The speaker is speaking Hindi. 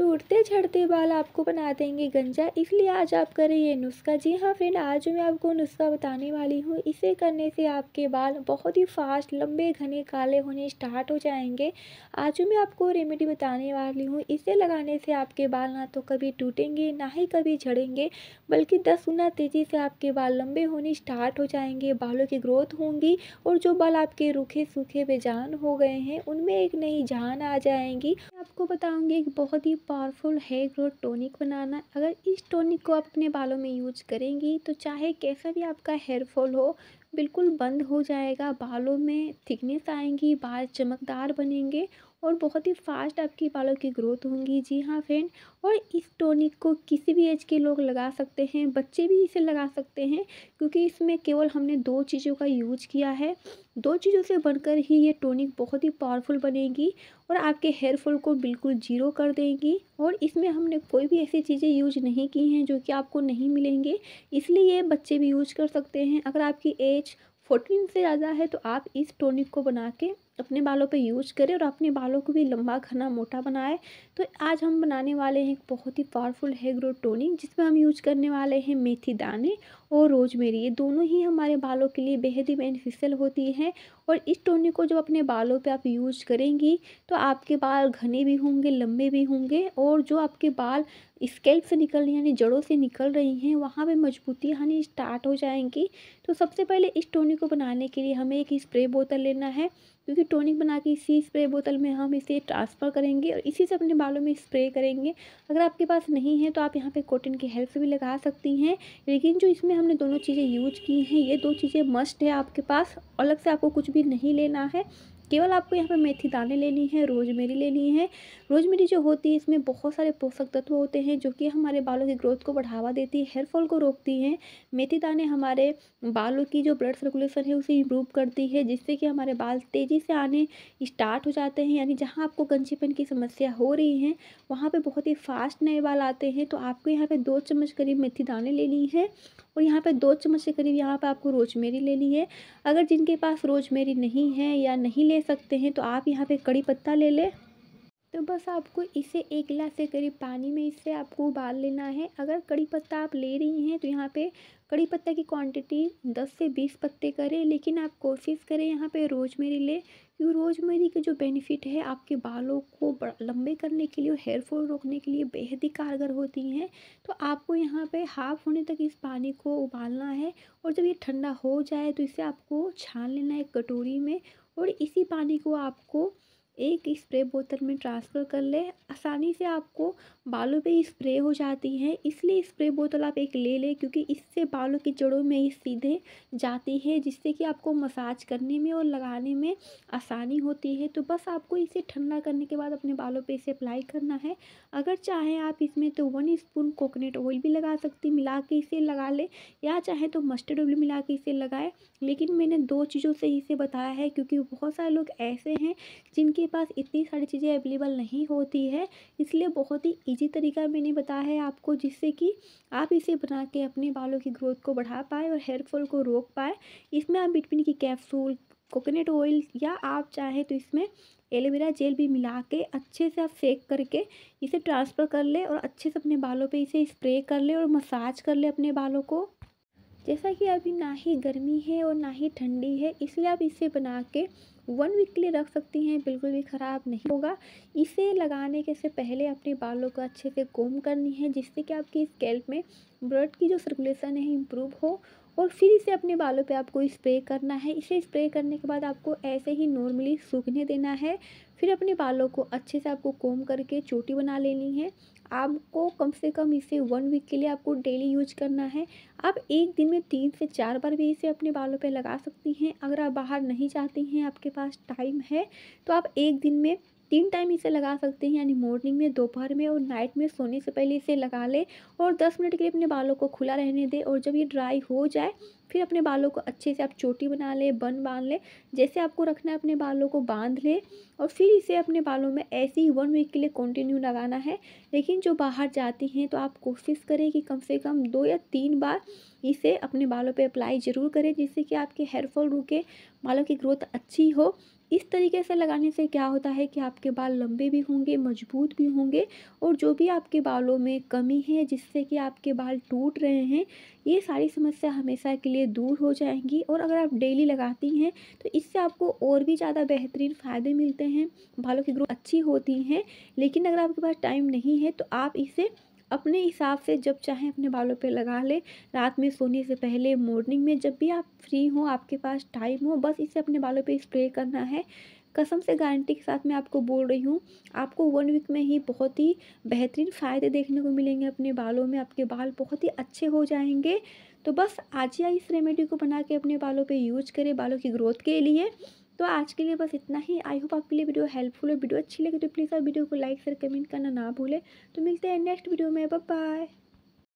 तो उड़ते झड़ते बाल आपको बना देंगे गंजा इसलिए आज आप करें ये नुस्खा जी हाँ फ्रेंड आज मैं आपको नुस्खा बताने वाली हूँ इसे करने से आपके बाल बहुत ही फास्ट लंबे घने काले होने स्टार्ट हो जाएंगे आज मैं आपको रेमेडी बताने वाली हूँ इसे लगाने से आपके बाल ना तो कभी टूटेंगे ना ही कभी झड़ेंगे बल्कि दस गुना तेज़ी से आपके बाल लंबे होने स्टार्ट हो जाएंगे बालों की ग्रोथ होंगी और जो बाल आपके रूखे सूखे बेजान हो गए हैं उनमें एक नई जान आ जाएंगी आपको बताऊंगी एक बहुत ही पावरफुल हेयर ग्रोथ टॉनिक बनाना अगर इस टॉनिक को आप अपने बालों में यूज करेंगी तो चाहे कैसा भी आपका हेयर फॉल हो बिल्कुल बंद हो जाएगा बालों में थिकनेस आएंगी बाल चमकदार बनेंगे और बहुत ही फास्ट आपकी बालों की ग्रोथ होंगी जी हाँ फ्रेंड और इस टॉनिक को किसी भी एज के लोग लगा सकते हैं बच्चे भी इसे लगा सकते हैं क्योंकि इसमें केवल हमने दो चीज़ों का यूज किया है दो चीज़ों से बनकर ही ये टॉनिक बहुत ही पावरफुल बनेगी और आपके हेयरफॉल को बिल्कुल जीरो कर देगी और इसमें हमने कोई भी ऐसी चीज़ें यूज नहीं की हैं जो कि आपको नहीं मिलेंगे इसलिए ये बच्चे भी यूज कर सकते हैं अगर आपकी एज फोर्टीन से ज़्यादा है तो आप इस टॉनिक को बना के अपने बालों पे यूज करें और अपने बालों को भी लंबा घना मोटा बनाए तो आज हम बनाने वाले हैं एक बहुत ही पावरफुल हेयर ग्रोथ टोनिंग जिसमें हम यूज करने वाले हैं मेथी दाने और रोजमेरी ये दोनों ही हमारे बालों के लिए बेहद ही बेनिफिशियल होती है और इस टोनिंग को जब अपने बालों पे आप यूज करेंगी तो आपके बाल घने भी होंगे लंबे भी होंगे और जो आपके बाल स्केल्प से निकल रही यानी जड़ों से निकल रही हैं वहाँ पर मजबूती यानी स्टार्ट हो जाएंगी तो सबसे पहले इस टोनिंग को बनाने के लिए हमें एक स्प्रे बोतल लेना है क्योंकि टॉनिक बना के इसी स्प्रे बोतल में हम इसे ट्रांसफ़र करेंगे और इसी से अपने बालों में स्प्रे करेंगे अगर आपके पास नहीं है तो आप यहाँ पे कॉटन की हेल्प भी लगा सकती हैं लेकिन जो इसमें हमने दोनों चीज़ें यूज की हैं ये दो चीज़ें मस्ट है आपके पास अलग से आपको कुछ भी नहीं लेना है केवल आपको यहाँ पे मेथी दाने लेनी है रोजमेरी लेनी है रोजमेरी जो होती है इसमें बहुत सारे पोषक तत्व होते हैं जो कि हमारे बालों की ग्रोथ को बढ़ावा देती है हेयरफॉल को रोकती हैं मेथी दाने हमारे बालों की जो ब्लड सर्कुलेशन है उसे इम्प्रूव करती है जिससे कि हमारे बाल तेज़ी से आने स्टार्ट हो जाते हैं यानी जहाँ आपको गंजीपन की समस्या हो रही है वहाँ पर बहुत ही फास्ट नए बाल आते हैं तो आपको यहाँ पर दो चम्मच करीब मेथी दाने लेनी है और यहाँ पे दो चम्मच के करीब यहाँ पे आपको रोजमेरी लेनी है अगर जिनके पास रोजमेरी नहीं है या नहीं ले सकते हैं तो आप यहाँ पे कड़ी पत्ता ले लें तो बस आपको इसे एक गिलास के करीब पानी में इससे आपको उबाल लेना है अगर कड़ी पत्ता आप ले रही हैं तो यहाँ पे कड़ी पत्ता की क्वांटिटी 10 से 20 पत्ते करें लेकिन आप कोशिश करें यहाँ पे रोजमेरी ले क्योंकि रोज़मेरी के जो बेनिफिट है आपके बालों को लंबे करने के लिए और हेयर फॉल रोकने के लिए बेहद ही कारगर होती हैं तो आपको यहाँ पे हाफ़ होने तक इस पानी को उबालना है और जब ये ठंडा हो जाए तो इसे आपको छान लेना है कटोरी में और इसी पानी को आपको एक स्प्रे बोतल में ट्रांसफ़र कर लें आसानी से आपको बालों पे स्प्रे हो जाती है इसलिए स्प्रे बोतल आप एक ले लें क्योंकि इससे बालों की जड़ों में ही सीधे जाती है जिससे कि आपको मसाज करने में और लगाने में आसानी होती है तो बस आपको इसे ठंडा करने के बाद अपने बालों पर इसे अप्लाई करना है अगर चाहें आप इसमें तो वन स्पून कोकोनट ऑयल भी लगा सकती मिला के इसे लगा लें या चाहे तो मस्टर्ड ऑयल मिला के इसे लगाए लेकिन मैंने दो चीज़ों से इसे बताया है क्योंकि बहुत सारे लोग ऐसे हैं जिनके पास इतनी सारी चीज़ें अवेलेबल नहीं होती है इसलिए बहुत ही ईजी तरीका मैंने बताया है आपको जिससे कि आप इसे बना के अपने बालों की ग्रोथ को बढ़ा पाए और हेयरफॉल को रोक पाए इसमें आप बिटविन की कैप्सूल कोकोनट ऑयल या आप चाहें तो इसमें एलोवेरा जेल भी मिला के अच्छे से आप सेक करके इसे ट्रांसफ़र कर ले और अच्छे से अपने बालों पे इसे स्प्रे कर ले और मसाज कर ले अपने बालों को जैसा कि अभी ना ही गर्मी है और ना ही ठंडी है इसलिए आप इसे बना के वन वीक के लिए रख सकती हैं बिल्कुल भी ख़राब नहीं होगा इसे लगाने के से पहले अपने बालों को अच्छे से कोम करनी है जिससे कि आपकी स्कैल्प में ब्लड की जो सर्कुलेशन है इम्प्रूव हो और फिर इसे अपने बालों पे आपको स्प्रे करना है इसे स्प्रे करने के बाद आपको ऐसे ही नॉर्मली सूखने देना है फिर अपने बालों को अच्छे से आपको कोम करके चोटी बना लेनी है आपको कम से कम इसे वन वीक के लिए आपको डेली यूज करना है आप एक दिन में तीन से चार बार भी इसे अपने बालों पे लगा सकती हैं अगर आप बाहर नहीं जाती हैं आपके पास टाइम है तो आप एक दिन में तीन टाइम इसे लगा सकते हैं यानी मॉर्निंग में दोपहर में और नाइट में सोने से पहले इसे लगा लें और दस मिनट के लिए अपने बालों को खुला रहने दें और जब ये ड्राई हो जाए फिर अपने बालों को अच्छे से आप चोटी बना लें बन बांध लें जैसे आपको रखना है अपने बालों को बांध लें और फिर इसे अपने बालों में ऐसे ही वन वीक के लिए कंटिन्यू लगाना है लेकिन जो बाहर जाती हैं तो आप कोशिश करें कि कम से कम दो या तीन बार इसे अपने बालों पर अप्लाई ज़रूर करें जिससे कि आपके हेयरफॉल रुके बालों की ग्रोथ अच्छी हो इस तरीके से लगाने से क्या होता है कि आपके बाल लंबे भी होंगे मजबूत भी होंगे और जो भी आपके बालों में कमी है जिससे कि आपके बाल टूट रहे हैं ये सारी समस्या हमेशा के लिए दूर हो जाएंगी और अगर आप डेली लगाती हैं तो इससे आपको और भी ज़्यादा बेहतरीन फ़ायदे मिलते हैं बालों की ग्रोथ अच्छी होती हैं लेकिन अगर आपके पास टाइम नहीं है तो आप इसे अपने हिसाब से जब चाहे अपने बालों पे लगा ले रात में सोने से पहले मॉर्निंग में जब भी आप फ्री हो आपके पास टाइम हो बस इसे अपने बालों पे स्प्रे करना है कसम से गारंटी के साथ मैं आपको बोल रही हूँ आपको वन वीक में ही बहुत ही बेहतरीन फ़ायदे देखने को मिलेंगे अपने बालों में आपके बाल बहुत ही अच्छे हो जाएंगे तो बस आज ही इस रेमेडी को बना के अपने बालों पे यूज करें बालों की ग्रोथ के लिए तो आज के लिए बस इतना ही आई होप आपके लिए वीडियो हेल्पफुल और वीडियो अच्छी लगी तो प्लीज़ आप वीडियो को लाइक शेयर कमेंट करना ना भूलें तो मिलते हैं नेक्स्ट वीडियो में बाय